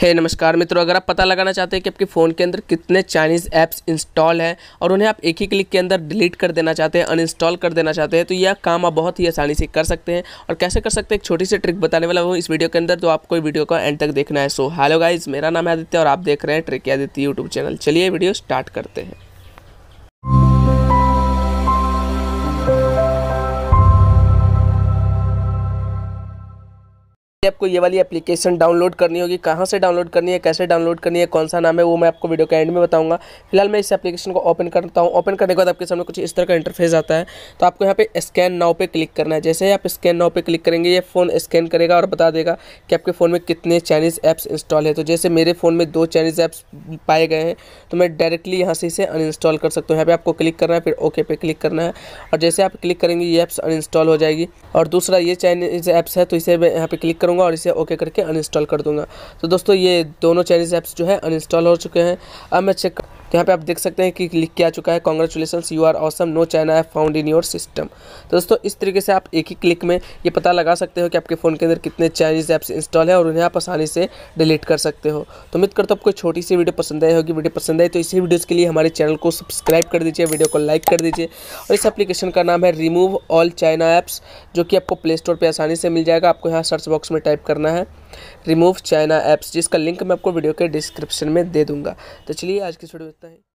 हे hey, नमस्कार मित्रों अगर आप पता लगाना चाहते हैं कि आपके फ़ोन के अंदर कितने चाइनीज़ ऐप्स इंस्टॉल हैं और उन्हें आप एक ही क्लिक के अंदर डिलीट कर देना चाहते हैं अनइंस्टॉल कर देना चाहते हैं तो यह काम आप बहुत ही आसानी से कर सकते हैं और कैसे कर सकते हैं एक छोटी सी ट्रिक बताने वाला हूँ इस वीडियो के अंदर तो आपको वीडियो को एंड तक देखना है सो हैलो गाइज मेरा नाम है आदित्य और आप देख रहे हैं ट्रिक आदित्य यूट्यूब चैनल चलिए वीडियो स्टार्ट करते हैं कि आपको ये वाली एप्लीकेशन डाउनलोड करनी होगी कहाँ से डाउनलोड करनी है कैसे डाउनलोड करनी है कौन सा नाम है वो मैं आपको वीडियो के एंड में बताऊँगा फिलहाल मैं इस एप्लीकेशन को ओपन करता हूँ ओपन करने के बाद आपके सामने कुछ इस तरह का इंटरफेस आता है तो आपको यहाँ पे स्कैन नाव पे क्लिक करना है जैसे ही आप स्कैन नाव पे क्लिक करेंगे ये फ़ोन स्कैन करेगा और बता देगा कि आपके फ़ोन में कितने चाइनीज़ ऐप्स इंस्टॉल है तो जैसे मेरे फ़ोन में दो चाइनीज़ ऐप्स पाए गए हैं तो मैं डायरेक्टली यहाँ से इसे अनइंस्टॉल कर सकता हूँ यहाँ पे आपको क्लिक करना है फिर ओके पे क्लिक करना है और जैसे आप क्लिक करेंगे ये ऐप्स अनइंस्टॉल हो जाएगी और दूसरा ये चाइनीज़ ऐप्स है तो इसे मैं यहाँ पे क्लिक करूँगा दूंगा और इसे ओके करके अनइंस्टॉल कर दूंगा तो दोस्तों ये दोनों चाइनीज़ ऐप्स जो है अनइंस्टॉल हो चुके हैं अब मैं चेक तो यहाँ पे आप देख सकते हैं कि लिख के आ चुका है congratulation you are awesome no China है फाउंड इन योर सिस्टम तो दोस्तों इस तरीके से आप एक ही क्लिक में ये पता लगा सकते हो कि आपके फ़ोन के अंदर कितने चाइनीज़ ऐप्स इंस्टॉल है और उन्हें आप आसानी से डिलीट कर सकते हो तो उम्मीद करता हूँ आपको छोटी सी वीडियो पसंद आई होगी वीडियो पसंद आई तो इसी वीडियोज़ के लिए हमारे चैनल को सब्सक्राइब कर दीजिए वीडियो को लाइक कर दीजिए और इस एप्लीकेशन का नाम है रिमूव ऑल चाइना ऐप्स जो कि आपको प्ले स्टोर पर आसानी से मिल जाएगा आपको यहाँ सर्च बॉक्स में टाइप करना है रिमूव चाइना ऐप्स जिसका लिंक मैं आपको वीडियो के डिस्क्रिप्शन में दे दूँगा तो चलिए आज की वीडियो इतना ही